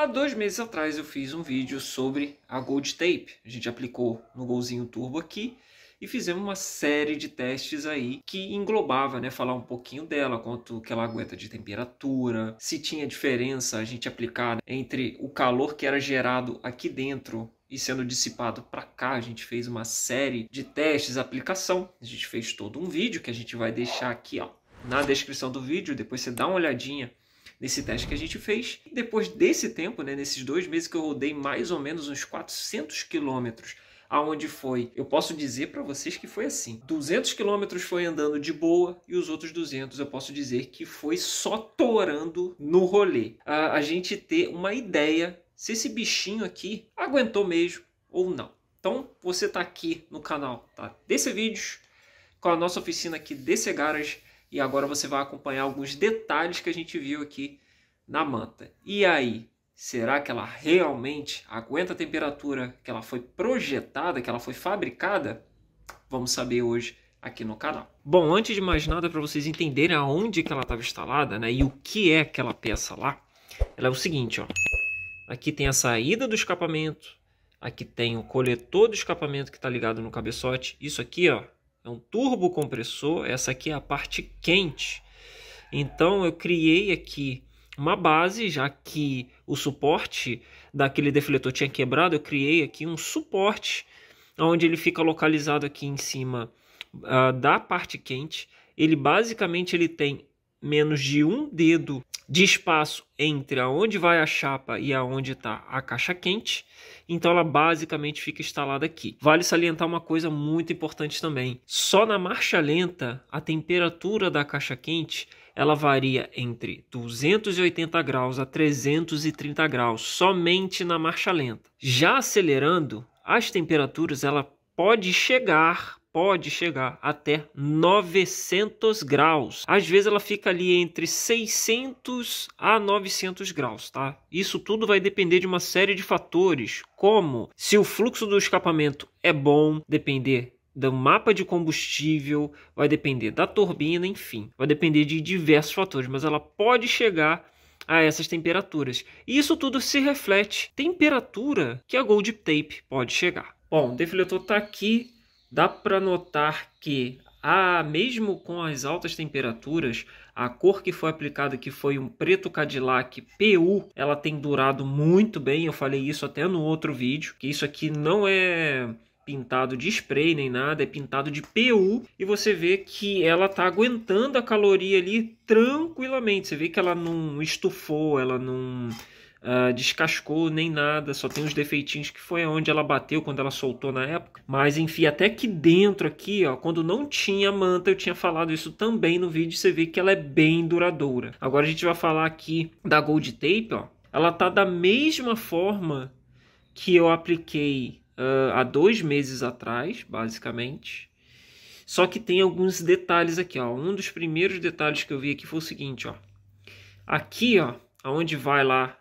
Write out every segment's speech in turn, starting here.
Há dois meses atrás eu fiz um vídeo sobre a Gold Tape. A gente aplicou no golzinho turbo aqui e fizemos uma série de testes aí que englobava, né, falar um pouquinho dela, quanto que ela aguenta de temperatura, se tinha diferença a gente aplicar né, entre o calor que era gerado aqui dentro e sendo dissipado para cá, a gente fez uma série de testes, aplicação. A gente fez todo um vídeo que a gente vai deixar aqui, ó, na descrição do vídeo, depois você dá uma olhadinha nesse teste que a gente fez. Depois desse tempo, né, nesses dois meses que eu rodei mais ou menos uns 400 quilômetros, aonde foi, eu posso dizer para vocês que foi assim. 200 quilômetros foi andando de boa e os outros 200 eu posso dizer que foi só torando no rolê. A, a gente ter uma ideia se esse bichinho aqui aguentou mesmo ou não. Então, você está aqui no canal tá? desse vídeo, com a nossa oficina aqui desse Garage, e agora você vai acompanhar alguns detalhes que a gente viu aqui na manta. E aí, será que ela realmente aguenta a temperatura que ela foi projetada, que ela foi fabricada? Vamos saber hoje aqui no canal. Bom, antes de mais nada, para vocês entenderem aonde que ela estava instalada né, e o que é aquela peça lá, ela é o seguinte, ó. aqui tem a saída do escapamento, aqui tem o coletor do escapamento que está ligado no cabeçote, isso aqui ó, é um turbocompressor, essa aqui é a parte quente. Então eu criei aqui uma base, já que o suporte daquele defletor tinha quebrado, eu criei aqui um suporte onde ele fica localizado aqui em cima uh, da parte quente. Ele basicamente ele tem menos de um dedo de espaço entre aonde vai a chapa e aonde está a caixa quente. Então ela basicamente fica instalada aqui. Vale salientar uma coisa muito importante também. Só na marcha lenta, a temperatura da caixa quente ela varia entre 280 graus a 330 graus, somente na marcha lenta. Já acelerando, as temperaturas ela pode chegar pode chegar até 900 graus. Às vezes ela fica ali entre 600 a 900 graus, tá? Isso tudo vai depender de uma série de fatores, como se o fluxo do escapamento é bom, depender do mapa de combustível, vai depender da turbina, enfim, vai depender de diversos fatores, mas ela pode chegar a essas temperaturas. E isso tudo se reflete temperatura que a gold tape pode chegar. Bom, o defletor está aqui dá para notar que, ah, mesmo com as altas temperaturas, a cor que foi aplicada, que foi um preto Cadillac PU, ela tem durado muito bem. Eu falei isso até no outro vídeo, que isso aqui não é pintado de spray nem nada, é pintado de PU e você vê que ela tá aguentando a caloria ali tranquilamente. Você vê que ela não estufou, ela não uh, descascou nem nada, só tem os defeitinhos que foi onde ela bateu quando ela soltou na época. Mas enfim, até que dentro aqui, ó, quando não tinha manta, eu tinha falado isso também no vídeo, você vê que ela é bem duradoura. Agora a gente vai falar aqui da Gold Tape, ó. Ela tá da mesma forma que eu apliquei uh, há dois meses atrás, basicamente. Só que tem alguns detalhes aqui, ó. Um dos primeiros detalhes que eu vi aqui foi o seguinte, ó. Aqui, ó, aonde vai lá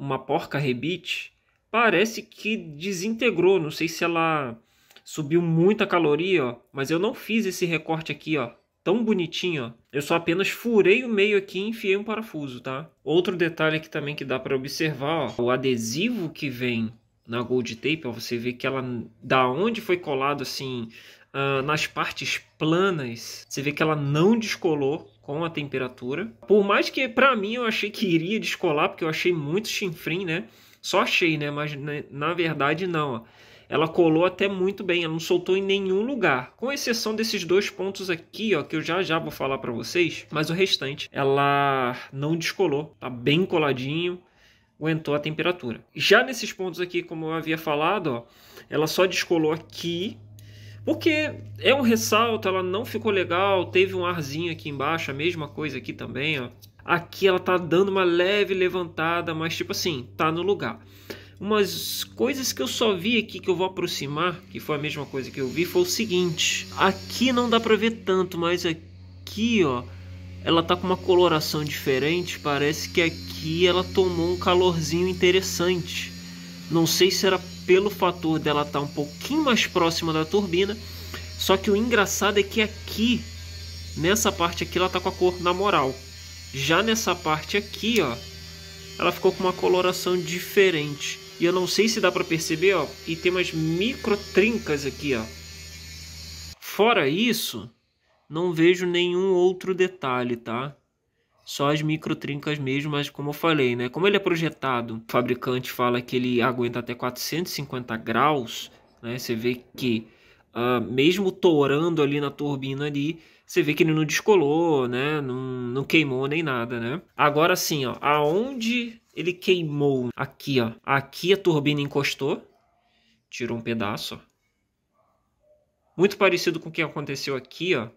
uma porca rebite, parece que desintegrou. Não sei se ela subiu muita caloria, ó, mas eu não fiz esse recorte aqui, ó, tão bonitinho, ó. Eu só apenas furei o meio aqui e enfiei um parafuso, tá? Outro detalhe aqui também que dá para observar, ó, o adesivo que vem na gold tape, ó, você vê que ela da onde foi colado assim Uh, nas partes planas, você vê que ela não descolou com a temperatura. Por mais que para mim eu achei que iria descolar, porque eu achei muito chinfrim, né? Só achei, né? Mas né, na verdade não. Ó. Ela colou até muito bem, ela não soltou em nenhum lugar, com exceção desses dois pontos aqui, ó, que eu já já vou falar para vocês, mas o restante ela não descolou, tá bem coladinho aguentou a temperatura. Já nesses pontos aqui, como eu havia falado, ó, ela só descolou aqui porque é um ressalto, ela não ficou legal, teve um arzinho aqui embaixo, a mesma coisa aqui também, ó. Aqui ela tá dando uma leve levantada, mas tipo assim, tá no lugar. Umas coisas que eu só vi aqui que eu vou aproximar, que foi a mesma coisa que eu vi, foi o seguinte. Aqui não dá pra ver tanto, mas aqui, ó, ela tá com uma coloração diferente, parece que aqui ela tomou um calorzinho interessante. Não sei se era pelo fator dela estar tá um pouquinho mais próxima da turbina. Só que o engraçado é que aqui, nessa parte aqui, ela está com a cor na moral. Já nessa parte aqui, ó, ela ficou com uma coloração diferente. E eu não sei se dá para perceber, ó, e tem umas micro trincas aqui, ó. Fora isso, não vejo nenhum outro detalhe, tá? só as micro trincas mesmo, mas como eu falei, né? Como ele é projetado, o fabricante fala que ele aguenta até 450 graus, né? Você vê que uh, mesmo torando ali na turbina ali, você vê que ele não descolou, né? Não, não queimou nem nada, né? Agora sim, ó, aonde ele queimou? Aqui, ó. Aqui a turbina encostou, tirou um pedaço, ó. Muito parecido com o que aconteceu aqui, ó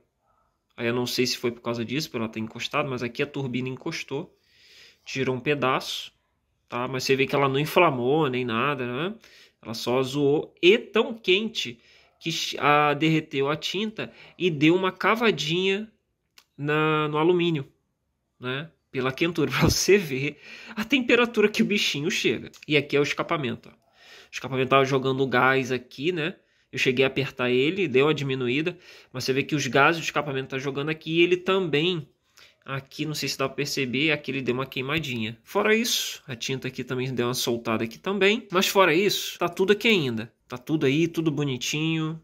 Aí eu não sei se foi por causa disso, por ela ter encostado, mas aqui a turbina encostou, tirou um pedaço, tá? Mas você vê que ela não inflamou nem nada, né? Ela só zoou e tão quente que a, derreteu a tinta e deu uma cavadinha na, no alumínio, né? Pela quentura, para você ver a temperatura que o bichinho chega. E aqui é o escapamento. Ó. O escapamento estava jogando gás aqui, né? Eu cheguei a apertar ele, deu a diminuída, mas você vê que os gases de escapamento tá jogando aqui e ele também aqui, não sei se dá para perceber, aqui ele deu uma queimadinha. Fora isso, a tinta aqui também deu uma soltada aqui também, mas fora isso, tá tudo aqui ainda. Tá tudo aí, tudo bonitinho,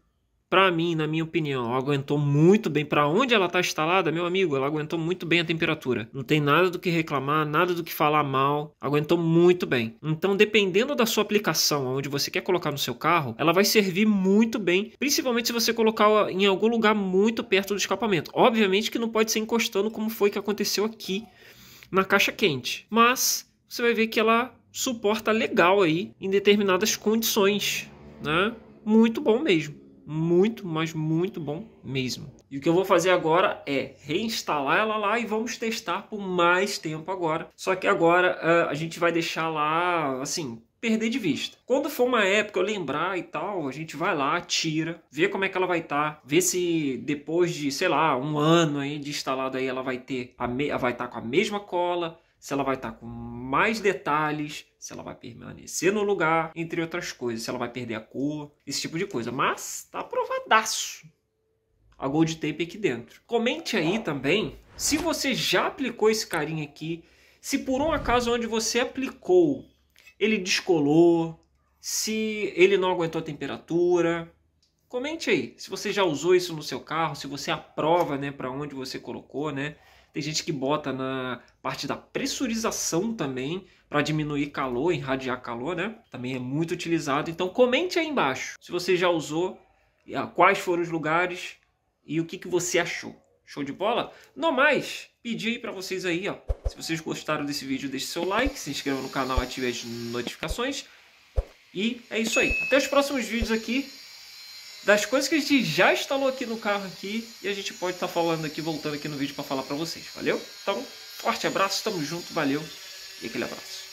para mim, na minha opinião, aguentou muito bem. Para onde ela está instalada, meu amigo, ela aguentou muito bem a temperatura. Não tem nada do que reclamar, nada do que falar mal. Aguentou muito bem. Então, dependendo da sua aplicação, onde você quer colocar no seu carro, ela vai servir muito bem, principalmente se você colocar em algum lugar muito perto do escapamento. Obviamente que não pode ser encostando como foi que aconteceu aqui na caixa quente, mas você vai ver que ela suporta legal aí em determinadas condições, né? Muito bom mesmo muito, mas muito bom mesmo. E o que eu vou fazer agora é reinstalar ela lá e vamos testar por mais tempo agora. Só que agora ah, a gente vai deixar lá, assim, perder de vista. Quando for uma época eu lembrar e tal, a gente vai lá, tira, vê como é que ela vai estar, tá, vê se depois de, sei lá, um ano aí de instalado aí ela vai ter a vai estar tá com a mesma cola, se ela vai estar com mais detalhes, se ela vai permanecer no lugar, entre outras coisas, se ela vai perder a cor, esse tipo de coisa. Mas tá aprovadaço a gold tape aqui dentro. Comente aí também se você já aplicou esse carinha aqui, se por um acaso onde você aplicou ele descolou, se ele não aguentou a temperatura. Comente aí se você já usou isso no seu carro, se você aprova, né, para onde você colocou, né? Tem gente que bota na parte da pressurização também, para diminuir calor, irradiar calor, né? Também é muito utilizado. Então comente aí embaixo se você já usou, ah, quais foram os lugares e o que, que você achou. Show de bola? No mais, pedi aí para vocês aí, ó. Se vocês gostaram desse vídeo, deixe seu like, se inscreva no canal, ative as notificações. E é isso aí. Até os próximos vídeos aqui das coisas que a gente já instalou aqui no carro aqui e a gente pode estar tá falando aqui, voltando aqui no vídeo para falar para vocês, valeu? Então, forte abraço, tamo junto, valeu e aquele abraço.